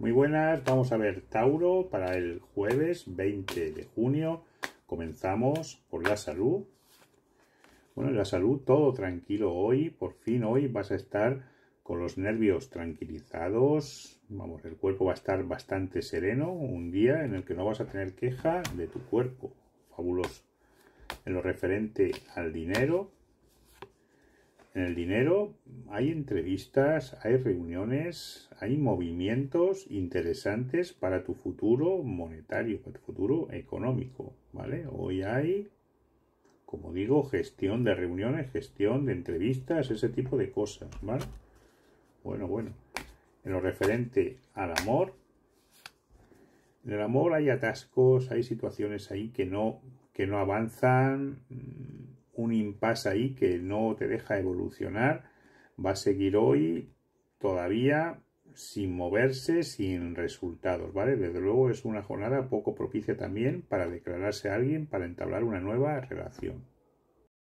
Muy buenas, vamos a ver Tauro para el jueves 20 de junio. Comenzamos por la salud. Bueno, la salud todo tranquilo hoy, por fin hoy vas a estar con los nervios tranquilizados, vamos, el cuerpo va a estar bastante sereno, un día en el que no vas a tener queja de tu cuerpo. Fabuloso. En lo referente al dinero, en el dinero hay entrevistas, hay reuniones, hay movimientos interesantes para tu futuro monetario, para tu futuro económico, ¿vale? Hoy hay, como digo, gestión de reuniones, gestión de entrevistas, ese tipo de cosas, ¿vale? Bueno, bueno. En lo referente al amor, en el amor hay atascos, hay situaciones ahí que no, que no avanzan, un impasse ahí que no te deja evolucionar, va a seguir hoy todavía sin moverse, sin resultados, ¿vale? Desde luego es una jornada poco propicia también para declararse alguien, para entablar una nueva relación.